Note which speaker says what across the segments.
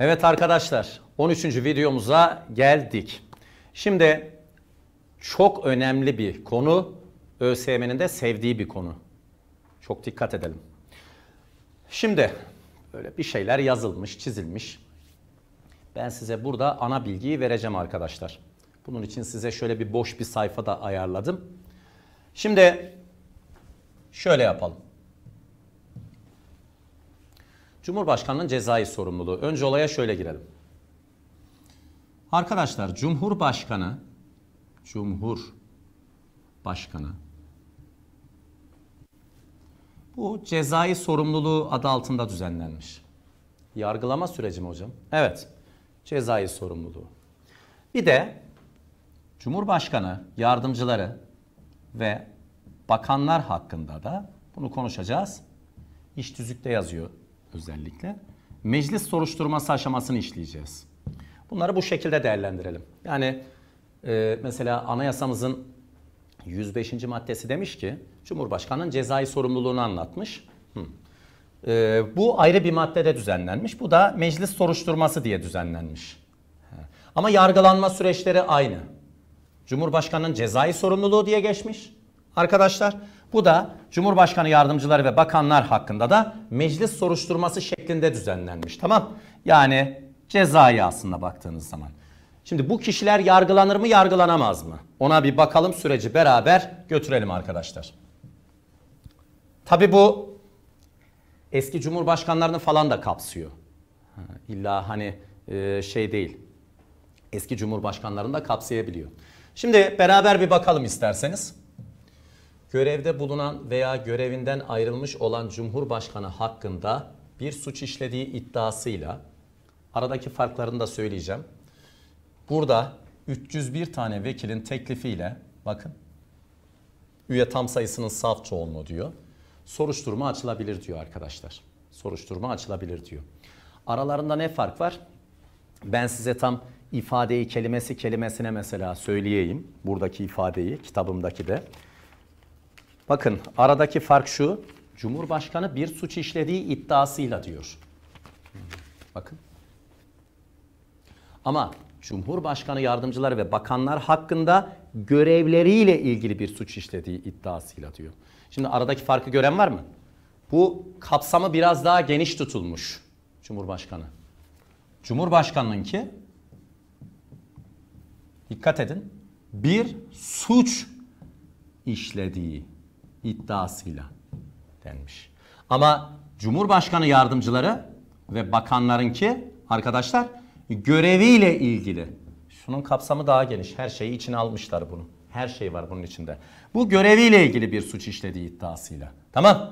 Speaker 1: Evet arkadaşlar 13. videomuza geldik. Şimdi çok önemli bir konu ÖSYM'nin de sevdiği bir konu. Çok dikkat edelim. Şimdi böyle bir şeyler yazılmış, çizilmiş. Ben size burada ana bilgiyi vereceğim arkadaşlar. Bunun için size şöyle bir boş bir sayfa da ayarladım. Şimdi şöyle yapalım. Cumhurbaşkanının cezai sorumluluğu. Önce olaya şöyle girelim. Arkadaşlar Cumhurbaşkanı Cumhurbaşkanı bu cezai sorumluluğu adı altında düzenlenmiş. Yargılama süreci mi hocam? Evet. Cezai sorumluluğu. Bir de Cumhurbaşkanı, yardımcıları ve bakanlar hakkında da bunu konuşacağız. İş tüzükte yazıyor özellikle meclis soruşturması aşamasını işleyeceğiz. Bunları bu şekilde değerlendirelim. Yani e, mesela anayasamızın 105. maddesi demiş ki Cumhurbaşkanı'nın cezai sorumluluğunu anlatmış. Hı. E, bu ayrı bir maddede düzenlenmiş. Bu da meclis soruşturması diye düzenlenmiş. He. Ama yargılanma süreçleri aynı. Cumhurbaşkanı'nın cezai sorumluluğu diye geçmiş. Arkadaşlar bu da Cumhurbaşkanı yardımcıları ve bakanlar hakkında da meclis soruşturması şeklinde düzenlenmiş. Tamam? Yani cezai aslında baktığınız zaman. Şimdi bu kişiler yargılanır mı yargılanamaz mı? Ona bir bakalım süreci beraber götürelim arkadaşlar. Tabi bu eski cumhurbaşkanlarını falan da kapsıyor. İlla hani e, şey değil. Eski cumhurbaşkanlarını da kapsayabiliyor. Şimdi beraber bir bakalım isterseniz görevde bulunan veya görevinden ayrılmış olan Cumhurbaşkanı hakkında bir suç işlediği iddiasıyla aradaki farklarını da söyleyeceğim. Burada 301 tane vekilin teklifiyle bakın üye tam sayısının saf çoğunluğu diyor. Soruşturma açılabilir diyor arkadaşlar. Soruşturma açılabilir diyor. Aralarında ne fark var? Ben size tam ifadeyi kelimesi kelimesine mesela söyleyeyim. Buradaki ifadeyi kitabımdaki de. Bakın aradaki fark şu. Cumhurbaşkanı bir suç işlediği iddiasıyla diyor. Bakın. Ama Cumhurbaşkanı yardımcılar ve bakanlar hakkında görevleriyle ilgili bir suç işlediği iddiasıyla diyor. Şimdi aradaki farkı gören var mı? Bu kapsamı biraz daha geniş tutulmuş Cumhurbaşkanı. Cumhurbaşkanının ki dikkat edin bir suç işlediği iddiasıyla denmiş. Ama Cumhurbaşkanı yardımcıları ve bakanlarınki arkadaşlar göreviyle ilgili. Şunun kapsamı daha geniş. Her şeyi içine almışlar bunu. Her şey var bunun içinde. Bu göreviyle ilgili bir suç işlediği iddiasıyla. Tamam.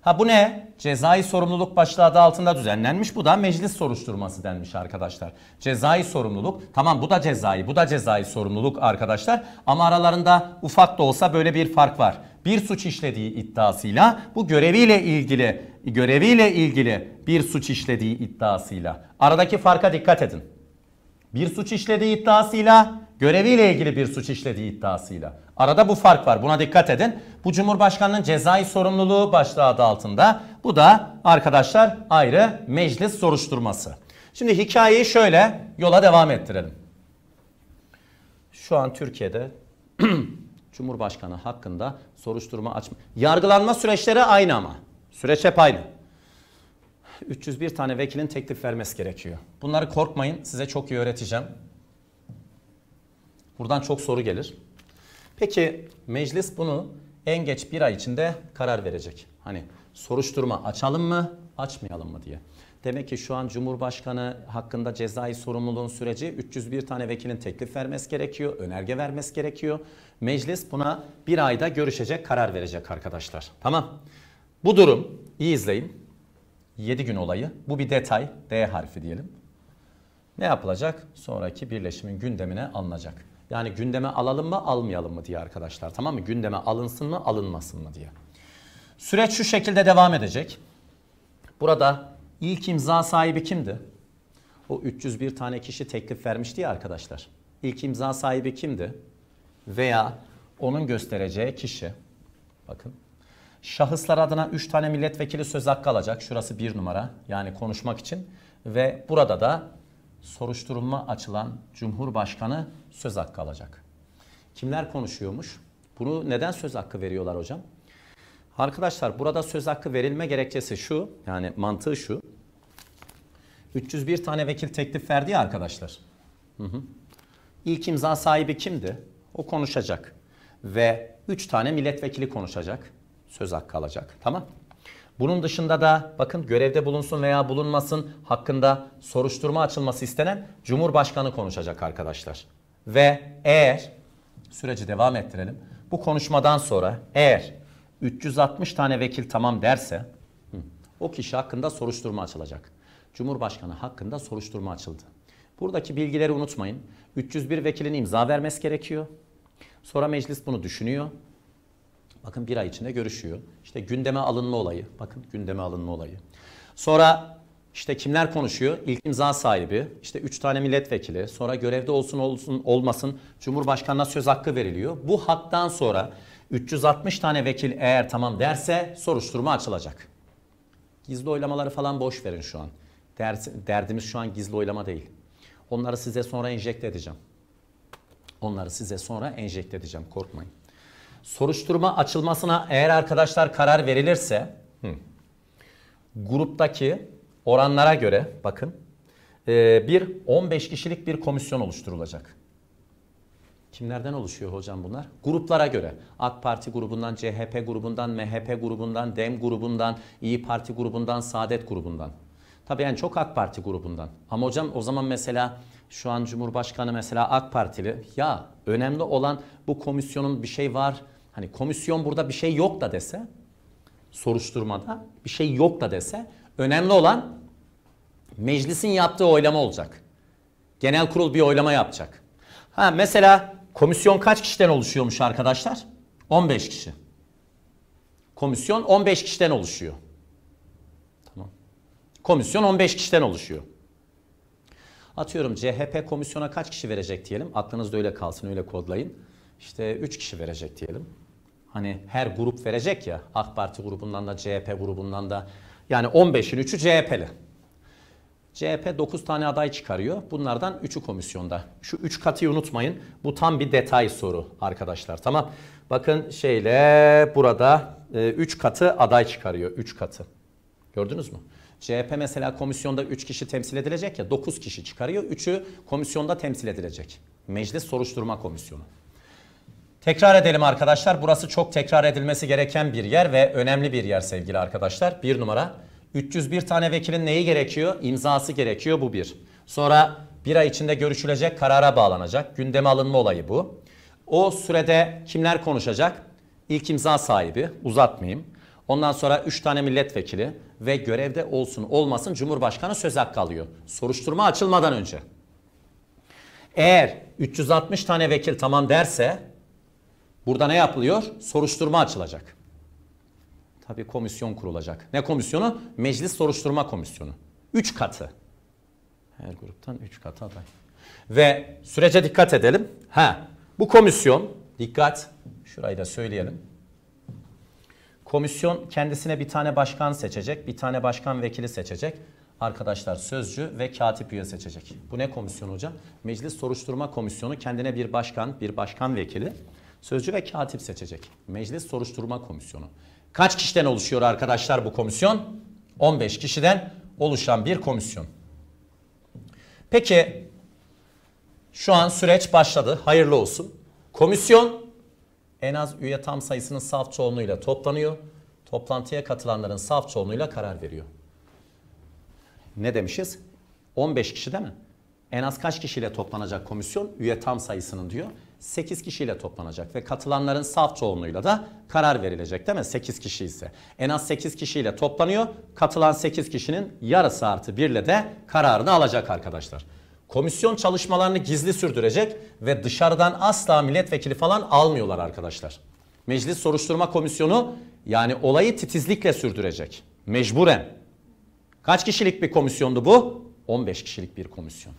Speaker 1: Ha bu ne? Cezai sorumluluk başlığı adı altında düzenlenmiş. Bu da meclis soruşturması denmiş arkadaşlar. Cezai sorumluluk. Tamam bu da cezai, bu da cezai sorumluluk arkadaşlar. Ama aralarında ufak da olsa böyle bir fark var bir suç işlediği iddiasıyla bu göreviyle ilgili göreviyle ilgili bir suç işlediği iddiasıyla aradaki farka dikkat edin. Bir suç işlediği iddiasıyla göreviyle ilgili bir suç işlediği iddiasıyla. Arada bu fark var buna dikkat edin. Bu Cumhurbaşkanının cezai sorumluluğu başlığı adı altında. Bu da arkadaşlar ayrı meclis soruşturması. Şimdi hikayeyi şöyle yola devam ettirelim. Şu an Türkiye'de Cumhurbaşkanı hakkında soruşturma açma. Yargılanma süreçleri aynı ama. Süreç hep aynı. 301 tane vekilin teklif vermesi gerekiyor. Bunları korkmayın size çok iyi öğreteceğim. Buradan çok soru gelir. Peki meclis bunu en geç bir ay içinde karar verecek. Hani soruşturma açalım mı açmayalım mı diye. Demek ki şu an Cumhurbaşkanı hakkında cezai sorumluluğun süreci 301 tane vekilin teklif vermesi gerekiyor, önerge vermesi gerekiyor. Meclis buna bir ayda görüşecek, karar verecek arkadaşlar. Tamam. Bu durum, iyi izleyin. 7 gün olayı. Bu bir detay, D harfi diyelim. Ne yapılacak? Sonraki birleşimin gündemine alınacak. Yani gündeme alalım mı almayalım mı diye arkadaşlar tamam mı? Gündeme alınsın mı alınmasın mı diye. Süreç şu şekilde devam edecek. Burada İlk imza sahibi kimdi? O 301 tane kişi teklif vermişti ya arkadaşlar. İlk imza sahibi kimdi? Veya onun göstereceği kişi. Bakın. Şahıslar adına 3 tane milletvekili söz hakkı alacak. Şurası 1 numara. Yani konuşmak için. Ve burada da soruşturulma açılan Cumhurbaşkanı söz hakkı alacak. Kimler konuşuyormuş? Bunu neden söz hakkı veriyorlar hocam? Arkadaşlar burada söz hakkı verilme gerekçesi şu. Yani mantığı şu. 301 tane vekil teklif verdi ya arkadaşlar. Hı hı. İlk imza sahibi kimdi? O konuşacak. Ve 3 tane milletvekili konuşacak. Söz hakkı alacak. Tamam. Bunun dışında da bakın görevde bulunsun veya bulunmasın hakkında soruşturma açılması istenen Cumhurbaşkanı konuşacak arkadaşlar. Ve eğer süreci devam ettirelim. Bu konuşmadan sonra eğer 360 tane vekil tamam derse o kişi hakkında soruşturma açılacak. Cumhurbaşkanı hakkında soruşturma açıldı. Buradaki bilgileri unutmayın. 301 vekilin imza vermesi gerekiyor. Sonra meclis bunu düşünüyor. Bakın bir ay içinde görüşüyor. İşte gündeme alınma olayı. Bakın gündeme alınma olayı. Sonra işte kimler konuşuyor? İlk imza sahibi, işte 3 tane milletvekili, sonra görevde olsun olsun olmasın Cumhurbaşkanına söz hakkı veriliyor. Bu haktan sonra 360 tane vekil eğer tamam derse soruşturma açılacak. Gizli oylamaları falan boş verin şu an derdimiz şu an gizli oylama değil. Onları size sonra enjekte edeceğim. Onları size sonra enjekte edeceğim korkmayın. Soruşturma açılmasına eğer arkadaşlar karar verilirse hı, gruptaki oranlara göre bakın e, bir 15 kişilik bir komisyon oluşturulacak. Kimlerden oluşuyor hocam bunlar? Gruplara göre. AK Parti grubundan, CHP grubundan, MHP grubundan, DEM grubundan, İyi Parti grubundan, Saadet grubundan. Tabii yani çok AK Parti grubundan. Ama hocam o zaman mesela şu an Cumhurbaşkanı mesela AK Partili. Ya önemli olan bu komisyonun bir şey var. Hani komisyon burada bir şey yok da dese soruşturmada bir şey yok da dese önemli olan meclisin yaptığı oylama olacak. Genel kurul bir oylama yapacak. Ha mesela komisyon kaç kişiden oluşuyormuş arkadaşlar? 15 kişi. Komisyon 15 kişiden oluşuyor. Komisyon 15 kişiden oluşuyor. Atıyorum CHP komisyona kaç kişi verecek diyelim. Aklınızda öyle kalsın öyle kodlayın. İşte 3 kişi verecek diyelim. Hani her grup verecek ya AK Parti grubundan da CHP grubundan da. Yani 15'in 3'ü CHP'li. CHP 9 tane aday çıkarıyor. Bunlardan 3'ü komisyonda. Şu 3 katıyı unutmayın. Bu tam bir detay soru arkadaşlar. Tamam. Bakın şeyle burada 3 e, katı aday çıkarıyor. 3 katı. Gördünüz mü? CHP mesela komisyonda 3 kişi temsil edilecek ya 9 kişi çıkarıyor. 3'ü komisyonda temsil edilecek. Meclis Soruşturma Komisyonu. Tekrar edelim arkadaşlar. Burası çok tekrar edilmesi gereken bir yer ve önemli bir yer sevgili arkadaşlar. Bir numara 301 tane vekilin neyi gerekiyor? İmzası gerekiyor bu bir. Sonra bir ay içinde görüşülecek karara bağlanacak. Gündeme alınma olayı bu. O sürede kimler konuşacak? İlk imza sahibi uzatmayayım. Ondan sonra 3 tane milletvekili ve görevde olsun olmasın Cumhurbaşkanı söz hakkı alıyor. Soruşturma açılmadan önce. Eğer 360 tane vekil tamam derse burada ne yapılıyor? Soruşturma açılacak. Tabii komisyon kurulacak. Ne komisyonu? Meclis Soruşturma Komisyonu. 3 katı. Her gruptan 3 katı aday. Ve sürece dikkat edelim. Ha, bu komisyon dikkat şurayı da söyleyelim. Komisyon kendisine bir tane başkan seçecek, bir tane başkan vekili seçecek. Arkadaşlar sözcü ve katip üye seçecek. Bu ne komisyon hocam? Meclis Soruşturma Komisyonu kendine bir başkan, bir başkan vekili, sözcü ve katip seçecek. Meclis Soruşturma Komisyonu. Kaç kişiden oluşuyor arkadaşlar bu komisyon? 15 kişiden oluşan bir komisyon. Peki şu an süreç başladı. Hayırlı olsun. Komisyon en az üye tam sayısının saf çoğunluğuyla toplanıyor. Toplantıya katılanların saf çoğunluğuyla karar veriyor. Ne demişiz? 15 kişi değil mi? En az kaç kişiyle toplanacak komisyon? Üye tam sayısının diyor. 8 kişiyle toplanacak ve katılanların saf çoğunluğuyla da karar verilecek değil mi? 8 kişi ise. En az 8 kişiyle toplanıyor. Katılan 8 kişinin yarısı artı 1 ile de kararını alacak arkadaşlar. Komisyon çalışmalarını gizli sürdürecek ve dışarıdan asla milletvekili falan almıyorlar arkadaşlar. Meclis Soruşturma Komisyonu yani olayı titizlikle sürdürecek. Mecburen. Kaç kişilik bir komisyondu bu? 15 kişilik bir komisyon.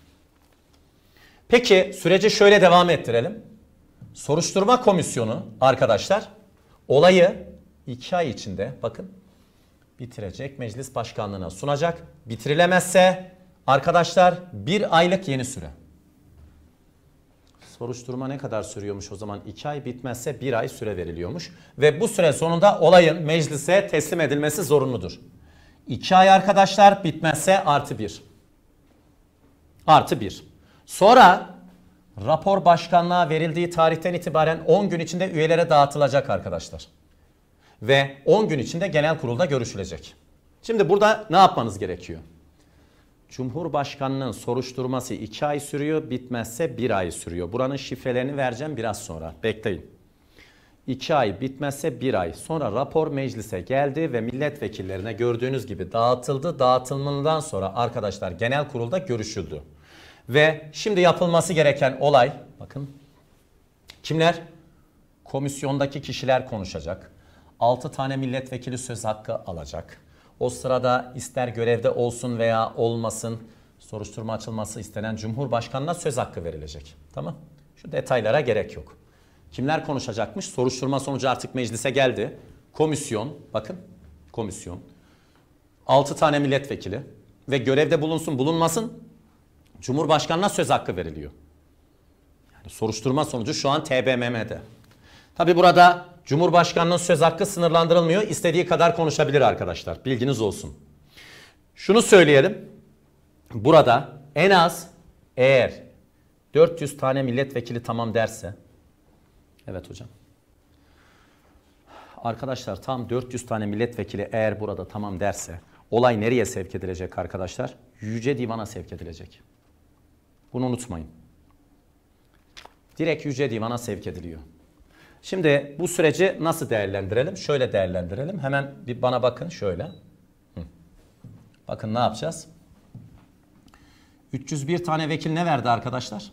Speaker 1: Peki süreci şöyle devam ettirelim. Soruşturma komisyonu arkadaşlar olayı 2 ay içinde bakın bitirecek meclis başkanlığına sunacak. Bitirilemezse Arkadaşlar bir aylık yeni süre. Soruşturma ne kadar sürüyormuş o zaman? 2 ay bitmezse 1 ay süre veriliyormuş. Ve bu süre sonunda olayın meclise teslim edilmesi zorunludur. 2 ay arkadaşlar bitmezse artı 1. Artı 1. Sonra rapor başkanlığa verildiği tarihten itibaren 10 gün içinde üyelere dağıtılacak arkadaşlar. Ve 10 gün içinde genel kurulda görüşülecek. Şimdi burada ne yapmanız gerekiyor? Cumhurbaşkanının soruşturması 2 ay sürüyor, bitmezse 1 ay sürüyor. Buranın şifrelerini vereceğim biraz sonra. Bekleyin. 2 ay bitmezse 1 ay. Sonra rapor meclise geldi ve milletvekillerine gördüğünüz gibi dağıtıldı. Dağıtılmadan sonra arkadaşlar genel kurulda görüşüldü. Ve şimdi yapılması gereken olay bakın kimler? Komisyondaki kişiler konuşacak. 6 tane milletvekili söz hakkı alacak. O sırada ister görevde olsun veya olmasın soruşturma açılması istenen Cumhurbaşkanı'na söz hakkı verilecek. Tamam? Şu detaylara gerek yok. Kimler konuşacakmış? Soruşturma sonucu artık meclise geldi. Komisyon, bakın komisyon. 6 tane milletvekili ve görevde bulunsun bulunmasın Cumhurbaşkanı'na söz hakkı veriliyor. Yani soruşturma sonucu şu an TBMM'de. Tabi burada Cumhurbaşkanının söz hakkı sınırlandırılmıyor. İstediği kadar konuşabilir arkadaşlar. Bilginiz olsun. Şunu söyleyelim. Burada en az eğer 400 tane milletvekili tamam derse Evet hocam. Arkadaşlar tam 400 tane milletvekili eğer burada tamam derse olay nereye sevk edilecek arkadaşlar? Yüce Divan'a sevk edilecek. Bunu unutmayın. Direkt Yüce Divan'a sevk ediliyor. Şimdi bu süreci nasıl değerlendirelim? Şöyle değerlendirelim. Hemen bir bana bakın şöyle. Bakın ne yapacağız? 301 tane vekil ne verdi arkadaşlar?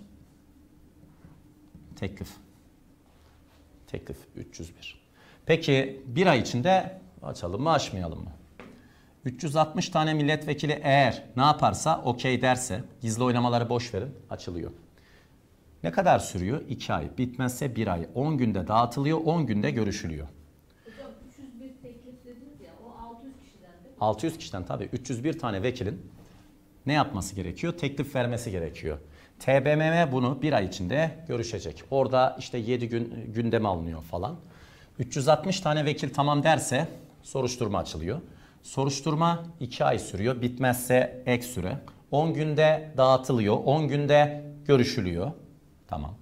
Speaker 1: Teklif. Teklif 301. Peki bir ay içinde açalım mı açmayalım mı? 360 tane milletvekili eğer ne yaparsa okey derse gizli oynamaları boş verin açılıyor. Ne kadar sürüyor? 2 ay. Bitmezse 1 ay. 10 günde dağıtılıyor, 10 günde görüşülüyor. Hocam 301 teklif ya, o 600 kişiden değil mi? 600 kişiden tabii. 301 tane vekilin ne yapması gerekiyor? Teklif vermesi gerekiyor. TBMM bunu bir ay içinde görüşecek. Orada işte 7 gün gündeme alınıyor falan. 360 tane vekil tamam derse soruşturma açılıyor. Soruşturma 2 ay sürüyor. Bitmezse ek süre. 10 günde dağıtılıyor. 10 günde görüşülüyor. Tamam.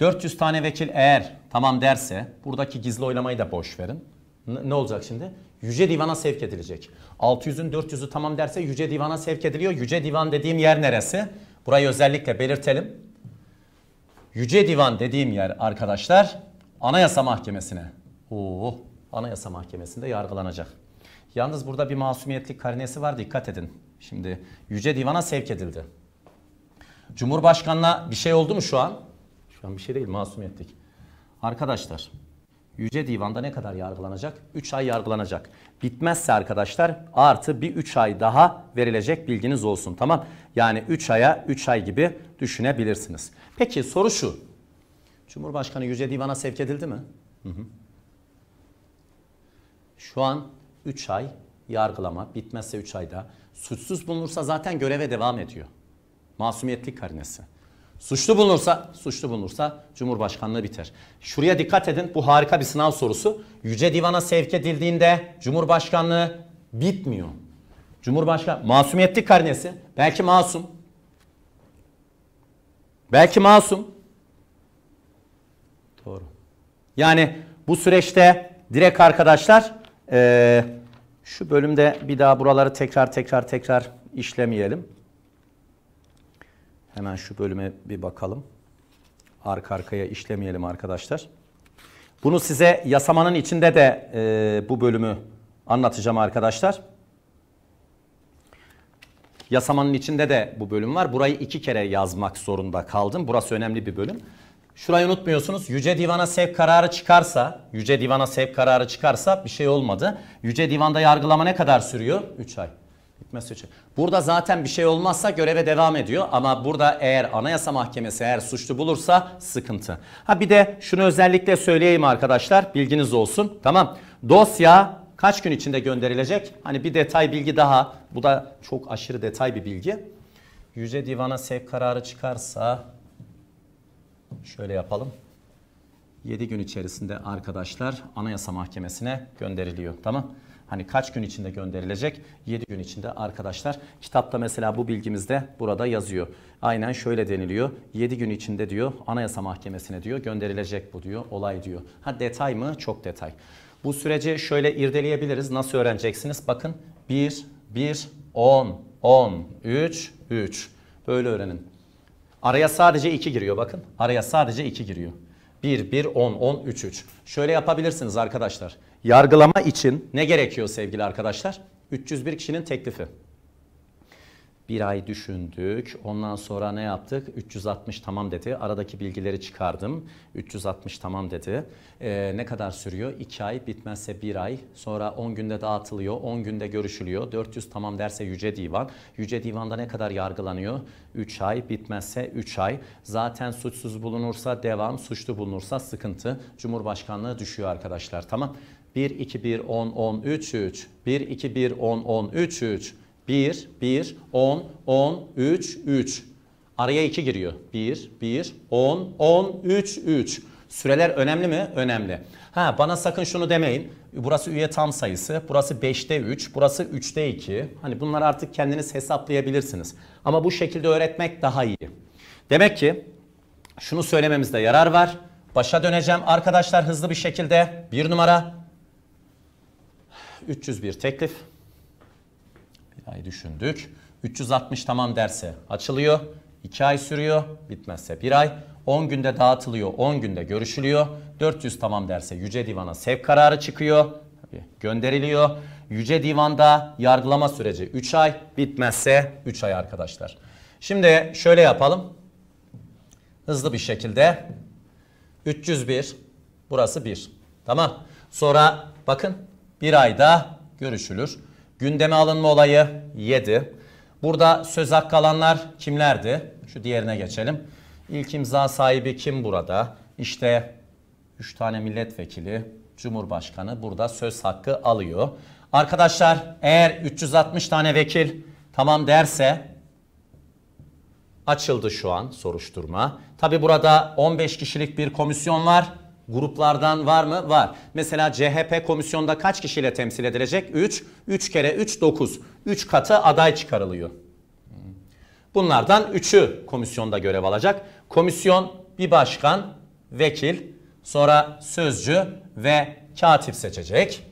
Speaker 1: 400 tane vekil eğer tamam derse buradaki gizli oylamayı da boş verin. Ne olacak şimdi? Yüce Divan'a sevk edilecek. 600'ün 400'ü tamam derse Yüce Divan'a sevk ediliyor. Yüce Divan dediğim yer neresi? Burayı özellikle belirtelim. Yüce Divan dediğim yer arkadaşlar Anayasa Mahkemesi'ne. Oo, Anayasa Mahkemesi'nde yargılanacak. Yalnız burada bir masumiyetlik karinesi var dikkat edin. Şimdi Yüce Divan'a sevk edildi. Cumhurbaşkanına bir şey oldu mu şu an? çıkan bir şey değil masumiyettik. Arkadaşlar Yüce Divan'da ne kadar yargılanacak? 3 ay yargılanacak. Bitmezse arkadaşlar artı bir 3 ay daha verilecek bilginiz olsun. Tamam yani 3 aya 3 ay gibi düşünebilirsiniz. Peki soru şu. Cumhurbaşkanı Yüce Divan'a sevk edildi mi? Hı hı. Şu an 3 ay yargılama bitmezse 3 ayda suçsuz bulunursa zaten göreve devam ediyor. Masumiyetlik karnesi. Suçlu bulunursa, suçlu bulunursa Cumhurbaşkanlığı biter. Şuraya dikkat edin. Bu harika bir sınav sorusu. Yüce Divan'a sevk edildiğinde Cumhurbaşkanlığı bitmiyor. Cumhurbaşkanı masumiyetli karnesi. Belki masum. Belki masum. Doğru. Yani bu süreçte direkt arkadaşlar e, şu bölümde bir daha buraları tekrar tekrar tekrar işlemeyelim. Hemen şu bölüme bir bakalım. Arka arkaya işlemeyelim arkadaşlar. Bunu size yasamanın içinde de e, bu bölümü anlatacağım arkadaşlar. Yasamanın içinde de bu bölüm var. Burayı iki kere yazmak zorunda kaldım. Burası önemli bir bölüm. Şurayı unutmuyorsunuz. Yüce Divan'a sevk kararı çıkarsa, Yüce Divan'a sevk kararı çıkarsa bir şey olmadı. Yüce Divan'da yargılama ne kadar sürüyor? 3 ay. Gitmez için. Burada zaten bir şey olmazsa göreve devam ediyor ama burada eğer Anayasa Mahkemesi eğer suçlu bulursa sıkıntı. Ha bir de şunu özellikle söyleyeyim arkadaşlar bilginiz olsun. Tamam dosya kaç gün içinde gönderilecek? Hani bir detay bilgi daha bu da çok aşırı detay bir bilgi. Yüce Divan'a sevk kararı çıkarsa şöyle yapalım. 7 gün içerisinde arkadaşlar Anayasa Mahkemesi'ne gönderiliyor. Tamam Hani kaç gün içinde gönderilecek? 7 gün içinde arkadaşlar. Kitapta mesela bu bilgimizde burada yazıyor. Aynen şöyle deniliyor. 7 gün içinde diyor Anayasa Mahkemesi'ne diyor gönderilecek bu diyor olay diyor. Ha detay mı? Çok detay. Bu süreci şöyle irdeleyebiliriz. Nasıl öğreneceksiniz? Bakın 1, 1, 10, 10, 3, 3. Böyle öğrenin. Araya sadece 2 giriyor bakın. Araya sadece 2 giriyor. 1, 1, 10, 10, 3, 3. Şöyle yapabilirsiniz arkadaşlar yargılama için ne gerekiyor sevgili arkadaşlar? 301 kişinin teklifi. Bir ay düşündük. Ondan sonra ne yaptık? 360 tamam dedi. Aradaki bilgileri çıkardım. 360 tamam dedi. Ee, ne kadar sürüyor? 2 ay bitmezse 1 ay. Sonra 10 günde dağıtılıyor. 10 günde görüşülüyor. 400 tamam derse Yüce Divan. Yüce Divan'da ne kadar yargılanıyor? 3 ay bitmezse 3 ay. Zaten suçsuz bulunursa devam. Suçlu bulunursa sıkıntı. Cumhurbaşkanlığı düşüyor arkadaşlar. Tamam. 1 2 1 10 10 3 3 1 2 1 10 10 3 3 1 1 10 10 3 3 Araya 2 giriyor. 1 1 10 10 3 3 Süreler önemli mi? Önemli. Ha bana sakın şunu demeyin. Burası üye tam sayısı, burası 5'te 3, burası 3'te 2. Hani bunlar artık kendiniz hesaplayabilirsiniz. Ama bu şekilde öğretmek daha iyi. Demek ki şunu söylememizde yarar var. Başa döneceğim arkadaşlar hızlı bir şekilde. Bir numara 301 teklif. Bir ay düşündük. 360 tamam derse açılıyor. 2 ay sürüyor. Bitmezse 1 ay. 10 günde dağıtılıyor. 10 günde görüşülüyor. 400 tamam derse Yüce Divan'a sevk kararı çıkıyor. Gönderiliyor. Yüce Divan'da yargılama süreci 3 ay. Bitmezse 3 ay arkadaşlar. Şimdi şöyle yapalım. Hızlı bir şekilde 301 burası 1. Tamam. Sonra bakın bir ayda görüşülür. Gündeme alınma olayı 7. Burada söz hakkı alanlar kimlerdi? Şu diğerine geçelim. İlk imza sahibi kim burada? İşte 3 tane milletvekili, Cumhurbaşkanı burada söz hakkı alıyor. Arkadaşlar eğer 360 tane vekil tamam derse açıldı şu an soruşturma. Tabi burada 15 kişilik bir komisyon var. Gruplardan var mı? Var. Mesela CHP komisyonda kaç kişiyle temsil edilecek? 3. 3 kere 3 9. 3 katı aday çıkarılıyor. Bunlardan 3'ü komisyonda görev alacak. Komisyon bir başkan, vekil, sonra sözcü ve katip seçecek.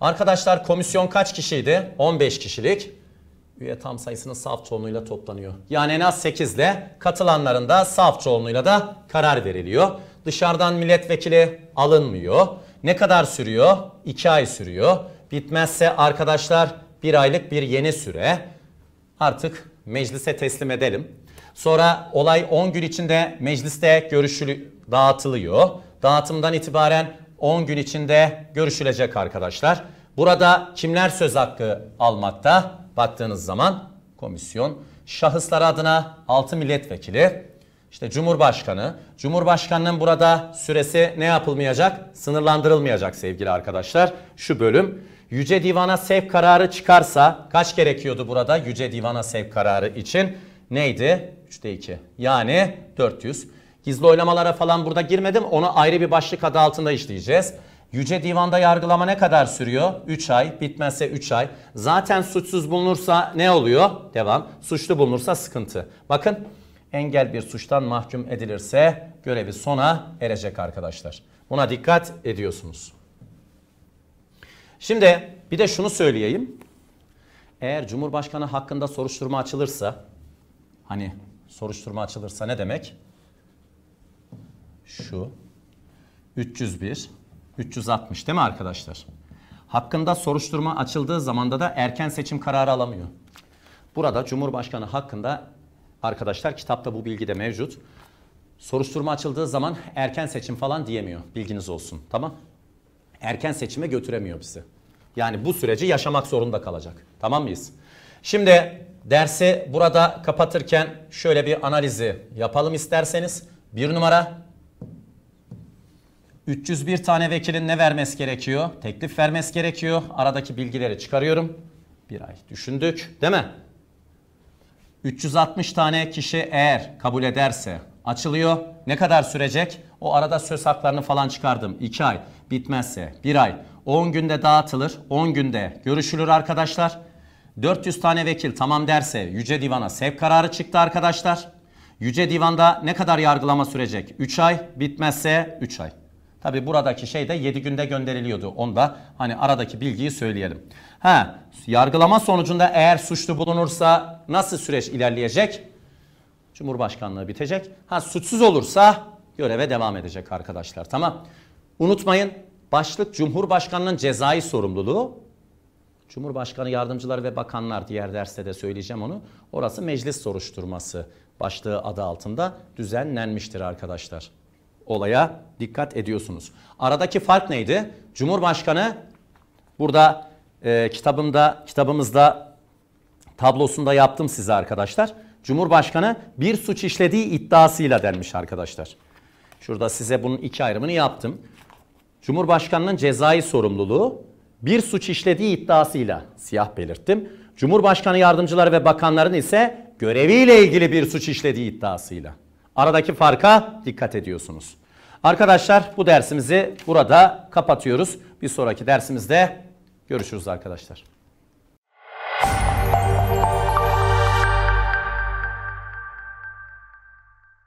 Speaker 1: Arkadaşlar komisyon kaç kişiydi? 15 kişilik üye tam sayısının saf çoğunluğuyla toplanıyor. Yani en az 8 ile katılanların da saf çoğunluğuyla da karar veriliyor. Dışarıdan milletvekili alınmıyor. Ne kadar sürüyor? 2 ay sürüyor. Bitmezse arkadaşlar 1 aylık bir yeni süre. Artık meclise teslim edelim. Sonra olay 10 gün içinde mecliste görüşülü dağıtılıyor. Dağıtımdan itibaren 10 gün içinde görüşülecek arkadaşlar. Burada kimler söz hakkı almakta? baktığınız zaman komisyon şahıslar adına 6 milletvekili, işte Cumhurbaşkanı, Cumhurbaşkanının burada süresi ne yapılmayacak? Sınırlandırılmayacak sevgili arkadaşlar. Şu bölüm Yüce Divan'a sevk kararı çıkarsa kaç gerekiyordu burada Yüce Divan'a sevk kararı için? Neydi? 3'te 2. Yani 400. Gizli oylamalara falan burada girmedim. Onu ayrı bir başlık adı altında işleyeceğiz. Yüce Divan'da yargılama ne kadar sürüyor? 3 ay. Bitmezse 3 ay. Zaten suçsuz bulunursa ne oluyor? Devam. Suçlu bulunursa sıkıntı. Bakın engel bir suçtan mahkum edilirse görevi sona erecek arkadaşlar. Buna dikkat ediyorsunuz. Şimdi bir de şunu söyleyeyim. Eğer Cumhurbaşkanı hakkında soruşturma açılırsa hani soruşturma açılırsa ne demek? Şu 301 360 değil mi arkadaşlar? Hakkında soruşturma açıldığı zamanda da erken seçim kararı alamıyor. Burada Cumhurbaşkanı hakkında arkadaşlar kitapta bu bilgi de mevcut. Soruşturma açıldığı zaman erken seçim falan diyemiyor. Bilginiz olsun. Tamam? Erken seçime götüremiyor bizi. Yani bu süreci yaşamak zorunda kalacak. Tamam mıyız? Şimdi dersi burada kapatırken şöyle bir analizi yapalım isterseniz. Bir numara 301 tane vekilin ne vermesi gerekiyor? Teklif vermesi gerekiyor. Aradaki bilgileri çıkarıyorum. Bir ay düşündük değil mi? 360 tane kişi eğer kabul ederse açılıyor. Ne kadar sürecek? O arada söz haklarını falan çıkardım. 2 ay bitmezse 1 ay. 10 günde dağıtılır. 10 günde görüşülür arkadaşlar. 400 tane vekil tamam derse Yüce Divan'a sevk kararı çıktı arkadaşlar. Yüce Divan'da ne kadar yargılama sürecek? 3 ay bitmezse 3 ay. Tabi buradaki şey de 7 günde gönderiliyordu. Onda hani aradaki bilgiyi söyleyelim. Ha, yargılama sonucunda eğer suçlu bulunursa nasıl süreç ilerleyecek? Cumhurbaşkanlığı bitecek. Ha suçsuz olursa göreve devam edecek arkadaşlar. Tamam. Unutmayın başlık Cumhurbaşkanının cezai sorumluluğu. Cumhurbaşkanı yardımcıları ve bakanlar diğer derste de söyleyeceğim onu. Orası meclis soruşturması başlığı adı altında düzenlenmiştir arkadaşlar olaya dikkat ediyorsunuz. Aradaki fark neydi? Cumhurbaşkanı burada e, kitabımda kitabımızda tablosunda yaptım size arkadaşlar. Cumhurbaşkanı bir suç işlediği iddiasıyla denmiş arkadaşlar. Şurada size bunun iki ayrımını yaptım. Cumhurbaşkanının cezai sorumluluğu bir suç işlediği iddiasıyla siyah belirttim. Cumhurbaşkanı yardımcıları ve bakanların ise göreviyle ilgili bir suç işlediği iddiasıyla. Aradaki farka dikkat ediyorsunuz. Arkadaşlar bu dersimizi burada kapatıyoruz. Bir sonraki dersimizde görüşürüz arkadaşlar.